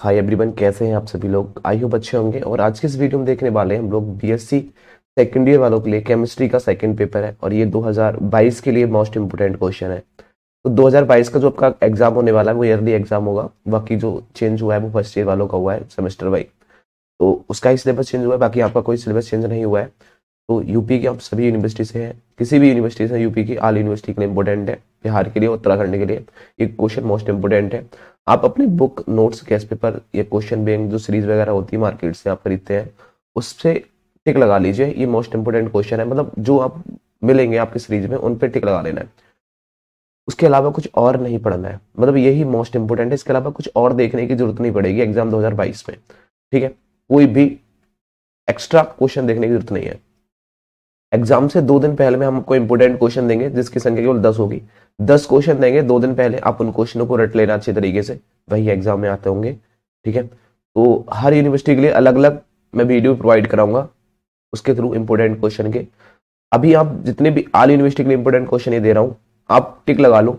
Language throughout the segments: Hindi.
हाय एवरीवन कैसे हैं आप सभी लोग आई होप अच्छे होंगे और आज के इस वीडियो में देखने वाले हैं हम लोग बीएससी सेकेंड ईयर वालों के लिए केमिस्ट्री का सेकंड पेपर है और ये 2022 के लिए मोस्ट इम्पोर्टेंट क्वेश्चन है तो 2022 का जो आपका एग्जाम होने वाला है वो ईयरली एग्जाम होगा बाकी जो चेंज हुआ है वो फर्स्ट ईयर वालों का हुआ है सेमेस्टर वाइज तो उसका ही सिलेबस चेंज हुआ है बाकी आपका कोई सिलेबस चेंज नहीं हुआ है तो यूपी के आप सभी यूनिवर्सिटी से हैं किसी भी यूनिवर्सिटी से यूपी की आल यूनिवर्सिटी के लिए इंपॉर्टेंट है बिहार के लिए उत्तराखंड के लिए ये क्वेश्चन मोस्ट इंपॉर्टेंट है आप अपने बुक नोट्स कैस पेपर या क्वेश्चन बैंक जो सीरीज वगैरह होती है मार्केट से आप खरीदते हैं उससे टिक लगा लीजिए ये मोस्ट इंपॉर्टेंट क्वेश्चन है मतलब जो आप मिलेंगे आपके सीरीज में उन पर टिक लगा लेना है उसके अलावा कुछ और नहीं पढ़ना है मतलब यही मोस्ट इंपॉर्टेंट है इसके अलावा कुछ और देखने की जरूरत नहीं पड़ेगी एग्जाम 2022 में ठीक है कोई भी एक्स्ट्रा क्वेश्चन देखने की जरूरत नहीं है एग्जाम से दो दिन पहले में हम आपको इंपोर्टेंट क्वेश्चन देंगे जिसकी संख्या केवल दस होगी दस क्वेश्चन देंगे दो दिन पहले आप उन क्वेश्चनों को रट लेना अच्छे तरीके से वही एग्जाम में आते होंगे ठीक है तो हर यूनिवर्सिटी के लिए अलग अलग मैं वीडियो प्रोवाइड कराऊंगा उसके थ्रू इंपोर्टेंट क्वेश्चन के अभी आप जितने भी आल यूनिवर्सिटी के लिए इंपोर्टेंट क्वेश्चन ये दे रहा हूँ आप टिक लगा लो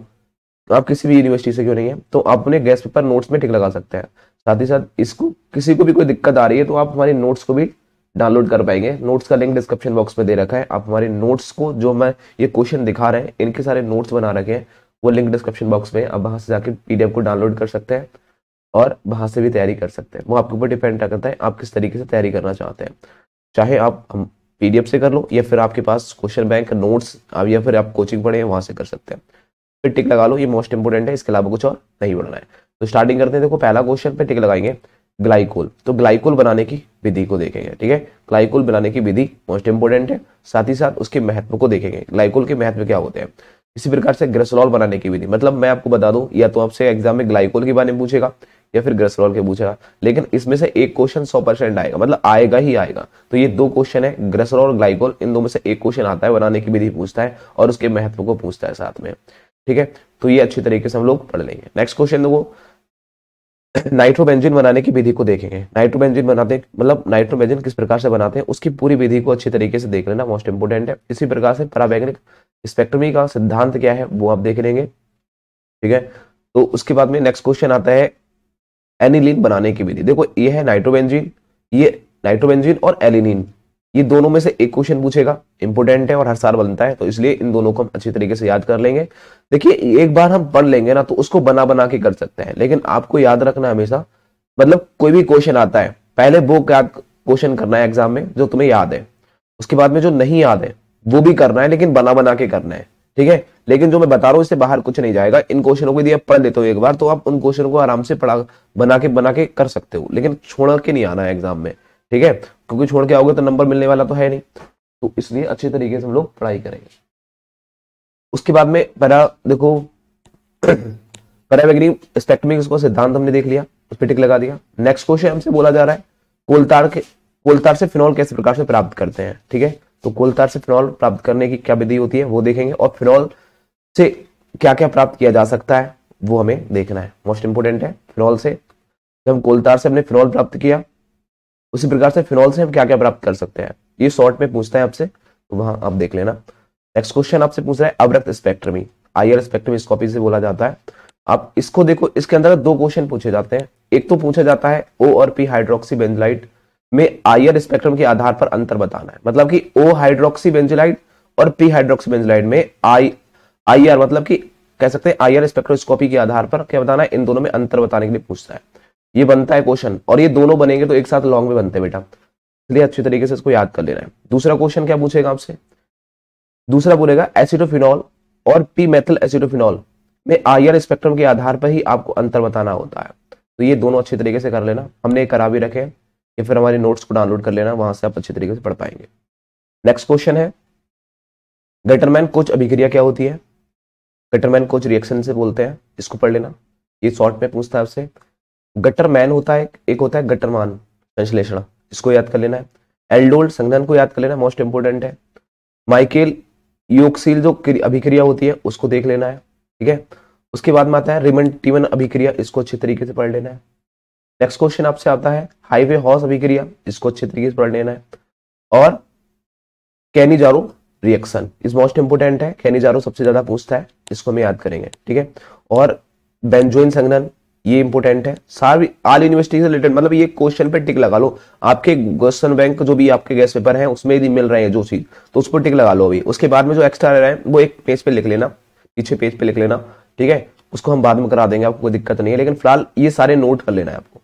आप किसी भी यूनिवर्सिटी से क्यों नहीं है तो आप अपने गैस पेपर नोट्स में टिक लगा सकते हैं साथ ही साथ इसको किसी को भी कोई दिक्कत आ रही है तो आप हमारे नोट्स को भी डाउनलोड कर पाएंगे नोट्स का लिंक डिस्क्रिप्शन बॉक्स में दे रखा है आप हमारे नोट्स को जो मैं ये क्वेश्चन दिखा रहे हैं इनके सारे नोट्स बना रखे हैं वो लिंक डिस्क्रिप्शन बॉक्स में आप वहाँ से जाकर पीडीएफ को डाउनलोड कर सकते हैं और वहाँ से भी तैयारी कर सकते हैं वो आपके ऊपर डिपेंड करता है आप किस तरीके से तैयारी करना चाहते हैं चाहे आप हम पीडीएफ से कर लो या फिर आपके पास क्वेश्चन बैंक नोट्स या फिर आप कोचिंग पढ़े वहाँ से कर सकते हैं फिर टिक लगा लो ये मोस्ट इंपोर्टेंट है इसके अलावा कुछ और नहीं बढ़ना है तो स्टार्टिंग करते हैं देखो पहला क्वेश्चन पे टिक लगाएंगे ग्लाइकोल तो ग्लाइकोल बनाने की विधि को देखेंगे ठीक है ग्लाइकोल बनाने की विधि मोस्ट इंपोर्टेंट है साथ ही साथ उसके महत्व को देखेंगे ग्लाइकोल के महत्व क्या होते हैं इसी प्रकार से ग्रेसोलॉल बनाने की विधि मतलब मैं आपको बता दूं या तो आपसे एग्जाम में ग्लाइकोल के बारे में पूछेगा या फिर ग्रेसोलॉल के पूछेगा लेकिन इसमें से एक क्वेश्चन सौ परसेंट आएगा मतलब आएगा ही आएगा तो ये दो क्वेश्चन है ग्रेसोलॉल और ग्लाइकोल इन दो में से एक क्वेश्चन आता है बनाने की विधि पूछता है और उसके महत्व को पूछता है साथ में ठीक है तो ये अच्छी तरीके से हम लोग पढ़ लेंगे नेक्स्ट क्वेश्चन देखो नाइट्रोबेंजिन बनाने की विधि को देखेंगे नाइट्रोबेंजिन बनाते मतलब नाइट्रोबेंजिन किस प्रकार से बनाते हैं उसकी पूरी विधि को अच्छे तरीके से देख लेना मोस्ट इंपोर्टेंट है इसी प्रकार से परावैज्ञानिक स्पेक्ट्रमी का सिद्धांत क्या है वो आप देख लेंगे ठीक है तो उसके बाद में नेक्स्ट क्वेश्चन आता है एनिलीन बनाने की विधि देखो ये है नाइट्रोबेंजिन ये नाइट्रोबेंजिन और एलिनिन ये दोनों में से एक क्वेश्चन पूछेगा इंपोर्टेंट है और हर साल बनता है तो इसलिए इन दोनों को हम अच्छी तरीके से याद कर लेंगे देखिए एक बार हम पढ़ लेंगे ना तो उसको बना बना के कर सकते हैं लेकिन आपको याद रखना हमेशा मतलब कोई भी क्वेश्चन आता है पहले वो क्या क्वेश्चन करना है एग्जाम में जो तुम्हें याद है उसके बाद में जो नहीं याद है वो भी करना है लेकिन बना बना के करना है ठीक है लेकिन जो मैं बता रहा हूँ इससे बाहर कुछ नहीं जाएगा इन क्वेश्चनों को यदि आप पढ़ लेते हो एक बार तो आप उन क्वेश्चन को आराम से पढ़ा बना के बना के कर सकते हो लेकिन छोड़ के नहीं आना है एग्जाम में ठीक है क्योंकि छोड़ के आओगे तो नंबर मिलने वाला तो है नहीं तो इसलिए अच्छे तरीके से हम लोग पढ़ाई करेंगे उसके बाद में पैरा देखो पैरावेग्री स्पेक्ट्रमिक्स उसको सिद्धांत हमने देख लिया उस पर टिक लगा दिया नेक्स्ट क्वेश्चन हमसे बोला जा रहा है कोलतार के कोलतार से फिनॉल कैसे प्रकार से प्राप्त करते हैं ठीक है तो कोलतार से फिनॉल प्राप्त करने की क्या विधि होती है वो देखेंगे और फिनॉल से क्या क्या प्राप्त किया जा सकता है वो हमें देखना है मोस्ट इंपोर्टेंट है फिनॉल से जब कोलतार से हमने फिनॉल प्राप्त किया उसी प्रकार से फिनॉल से हम क्या क्या प्राप्त कर सकते हैं ये शॉर्ट में पूछता है आपसे तो वहां आप देख लेना नेक्स्ट क्वेश्चन आपसे पूछ रहा है अवरक्त स्पेक्ट्रमी आईआर स्पेक्ट्रम से बोला जाता है आप इसको देखो इसके अंदर दो क्वेश्चन पूछे जाते हैं एक तो पूछा जाता है ओ और पी हाइड्रोक्सी बेंजलाइट में आयर स्पेक्ट्रम के आधार पर अंतर बताना है मतलब कि ओ हाइड्रोक्सी बेंजलाइट और पी हाइड्रोक्सी बेंजलाइट में आई आई आर मतलब कि कह सकते हैं आईआर स्पेक्ट्रोस्कोपी के आधार पर क्या बताना है इन दोनों में अंतर बताने के लिए पूछता है ये बनता है क्वेश्चन और ये दोनों बनेंगे तो एक साथ लॉन्ग में बनते हैं बेटा इसलिए अच्छी तरीके से इसको याद कर लेना है दूसरा क्वेश्चन क्या पूछेगा आपसे दूसरा बोलेगा एसिडोफिनॉल और पी मेथल एसिडोफिनॉल में आयर स्पेक्ट्रम के आधार पर ही आपको अंतर बताना होता है तो ये दोनों अच्छे तरीके से कर लेना हमने करा भी रखे या फिर हमारे नोट्स को डाउनलोड कर लेना वहां से आप अच्छे तरीके से पढ़ पाएंगे नेक्स्ट क्वेश्चन है गटरमैन कोच अभिक्रिया क्या होती है गटरमैन कोच रिएक्शन से बोलते हैं इसको पढ़ लेना ये शॉर्ट में पूछता है आपसे गटर मैन होता है एक होता है गटरमान संश्लेषण इसको याद कर लेना है एल्डोल्ड संघन को याद कर लेना मोस्ट इंपोर्टेंट है माइकेल योगशील जो अभिक्रिया होती है उसको देख लेना है ठीक है उसके बाद में आता है रिमन टीवन अभिक्रिया इसको अच्छे तरीके से पढ़ लेना है नेक्स्ट क्वेश्चन आपसे आता है हाईवे हॉस अभिक्रिया इसको अच्छे तरीके से पढ़ लेना है और Cannizzaro reaction is most important है कैनिजारो सबसे ज्यादा पूछता है इसको हम याद करेंगे ठीक है और बेंजोइन संघन ये इंपॉर्टेंट है सारी आल यूनिवर्सिटी से रिलेटेड मतलब ये क्वेश्चन पे टिक लगा लो आपके क्वेश्चन बैंक जो भी आपके गैस पेपर है उसमें यदि मिल रहे हैं जो चीज तो उस पर टिक लगा लो अभी उसके बाद में जो एक्स्ट्रा रहे वो एक पेज पे लिख लेना पीछे पेज पे लिख लेना ठीक है उसको हम बाद में करा देंगे आपको कोई दिक्कत नहीं है लेकिन फिलहाल ये सारे नोट कर लेना है आपको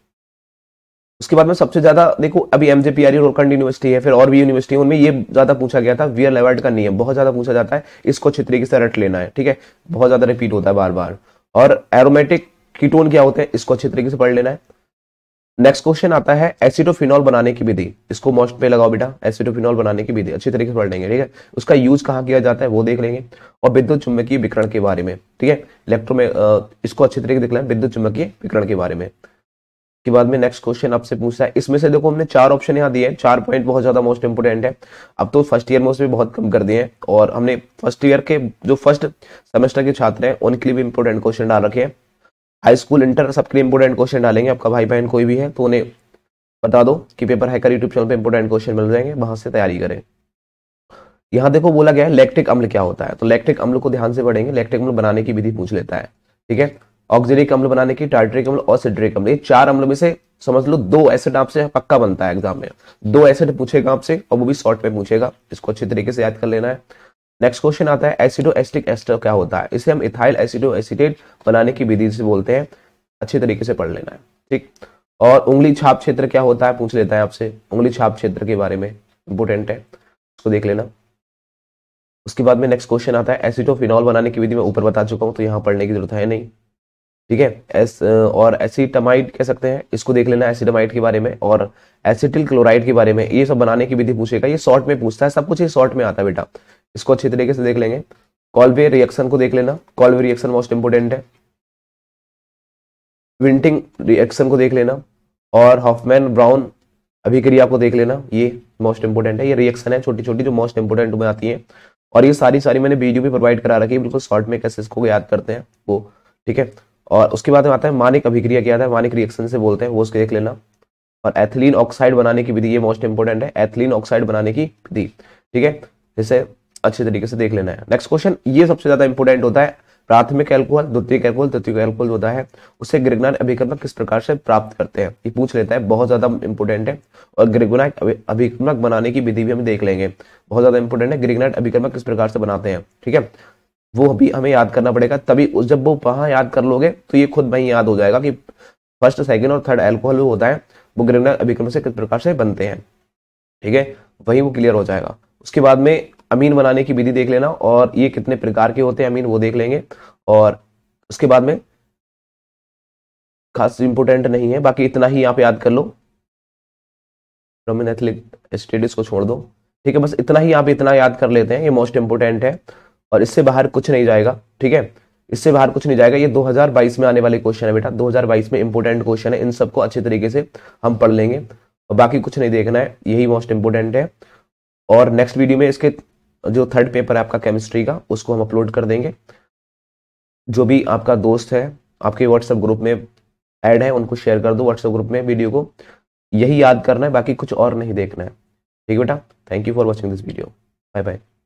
उसके बाद में सबसे ज्यादा देखो अभी एम रोकंड यूनिवर्सिटी है फिर और भी यूनिवर्सिटी उनमें ये ज्यादा पूछा गया था वीयर लेवर्ड का नियम बहुत ज्यादा पूछा जाता है इसको अच्छे तरीके से रट लेना है ठीक है बहुत ज्यादा रिपीट होता है बार बार और एरोमेटिक कीटोन क्या होते हैं इसको अच्छे तरीके से पढ़ लेना है नेक्स्ट क्वेश्चन आता है एसिडोफिनॉल बनाने की विधि इसको मोस्ट पे लगाओ बेटा एसिडोफिनॉल बनाने की विधि अच्छे तरीके से पढ़ लेंगे ठीक है उसका यूज कहाँ किया जाता है वो देख लेंगे और विद्युत चुंबकीय विकरण के बारे में ठीक है इलेक्ट्रो में इसको अच्छे तरीके से देख लें विद्युत चुंबकीय विकरण के बारे में के बाद में नेक्स्ट क्वेश्चन आपसे पूछता है इसमें से देखो हमने चार ऑप्शन यहाँ दिए चार पॉइंट बहुत ज्यादा मोस्ट इंपोर्टेंट है अब तो फर्स्ट ईयर में उसमें बहुत कम कर दिए हैं और हमने फर्स्ट ईयर के जो फर्स्ट सेमेस्टर के छात्र हैं उनके लिए भी इंपोर्टेंट क्वेश्चन डाल रखे हैं हाई स्कूल इंटर सबके लिए इंपोर्टेंट क्वेश्चन डालेंगे आपका भाई बहन कोई भी है तो उन्हें बता दो कि पेपर हैकर यूट्यूब चैनल पे इंपोर्टेंट क्वेश्चन मिल जाएंगे वहां से तैयारी करें यहाँ देखो बोला गया है लैक्टिक अम्ल क्या होता है तो लैक्टिक अम्ल को ध्यान से पढ़ेंगे लैक्टिक अम्ल बनाने की विधि पूछ लेता है ठीक है ऑक्सीडिक अम्ल बनाने की टार्ट्रिक अम्ल और सिड्रिक अम्ल ये चार अम्ल में से समझ लो दो एसिड आपसे पक्का बनता है एग्जाम में दो एसिड पूछेगा आपसे और वो भी शॉर्ट में पूछेगा इसको अच्छे तरीके से याद कर लेना है नेक्स्ट क्वेश्चन आता है एसिडो एसिटिक एस्टर क्या होता है इसे हम इथाइल एसिडो एसिडेट बनाने की विधि से बोलते हैं अच्छे तरीके से पढ़ लेना है ठीक और उंगली छाप क्षेत्र क्या होता है पूछ लेता है आपसे उंगली छाप क्षेत्र के बारे में इंपोर्टेंट है उसको देख लेना उसके बाद में नेक्स्ट क्वेश्चन आता है एसिटोफिनॉल बनाने की विधि में ऊपर बता चुका हूँ तो यहाँ पढ़ने की जरूरत है नहीं ठीक है एस और एसिटामाइड कह सकते हैं इसको देख लेना एसिडामाइड के बारे में और एसिटिल क्लोराइड के बारे में ये सब बनाने की विधि पूछेगा ये शॉर्ट में पूछता है सब कुछ ये शॉर्ट में आता है बेटा इसको अच्छी तरीके से देख लेंगे कॉलवे रिएक्शन को देख लेना कॉलवे रिएक्शन मोस्ट इंपोर्टेंट है विंटिंग रिएक्शन को देख लेना और हॉफमैन ब्राउन अभिक्रिया को देख लेना ये मोस्ट इंपोर्टेंट है ये रिएक्शन है छोटी छोटी जो मोस्ट इंपोर्टेंट में आती है और ये सारी सारी मैंने वीडियो भी प्रोवाइड करा रखी है बिल्कुल शॉर्ट में कैसे इसको याद करते हैं वो ठीक है और उसके बाद में आता है मानिक अभिक्रिया क्या है मानिक रिएक्शन से बोलते हैं वो उसको देख लेना और एथिलीन ऑक्साइड बनाने की विधि ये मोस्ट इंपोर्टेंट है एथिलीन ऑक्साइड बनाने की विधि ठीक है जैसे अच्छे तरीके से देख लेना है नेक्स्ट क्वेश्चन ये सबसे ज्यादा इंपोर्टेंट होता है प्राथमिक एल्कोहल द्वितीय एल्कोहल तृतीय एल्कोहल होता है उसे गिरगुनाक अभिक्रमण किस प्रकार से प्राप्त करते हैं ये पूछ लेता है बहुत ज्यादा इंपोर्टेंट है और ग्रिगुना अभिक्रमक बनाने की विधि भी हम देख लेंगे बहुत ज्यादा इंपोर्टेंट है गिरगुनाक अभिक्रमक किस प्रकार से बनाते हैं ठीक है वो अभी हमें याद करना पड़ेगा तभी उस जब वो वहां याद कर लोगे तो ये खुद वहीं याद हो जाएगा कि फर्स्ट सेकेंड और थर्ड एल्कोहल होता है वो गिरगुनाक अभिक्रमक से किस प्रकार से बनते हैं ठीक है वही वो क्लियर हो जाएगा उसके बाद में अमीन बनाने की विधि देख लेना और ये कितने प्रकार के होते हैं अमीन वो देख लेंगे और उसके बाद में खास इंपोर्टेंट नहीं है बाकी इतना ही यहाँ पे याद कर लो रोमन एथलिक स्टेडिस को छोड़ दो ठीक है बस इतना ही यहाँ पे इतना याद कर लेते हैं ये मोस्ट इंपोर्टेंट है और इससे बाहर कुछ नहीं जाएगा ठीक है इससे बाहर कुछ नहीं जाएगा ये 2022 में आने वाले क्वेश्चन है बेटा 2022 में इंपोर्टेंट क्वेश्चन है इन सबको अच्छे तरीके से हम पढ़ लेंगे और बाकी कुछ नहीं देखना है यही मोस्ट इंपोर्टेंट है और नेक्स्ट वीडियो में इसके जो थर्ड पेपर है आपका केमिस्ट्री का उसको हम अपलोड कर देंगे जो भी आपका दोस्त है आपके व्हाट्सएप ग्रुप में ऐड है उनको शेयर कर दो व्हाट्सएप ग्रुप में वीडियो को यही याद करना है बाकी कुछ और नहीं देखना है ठीक है बेटा thank you for watching this video bye bye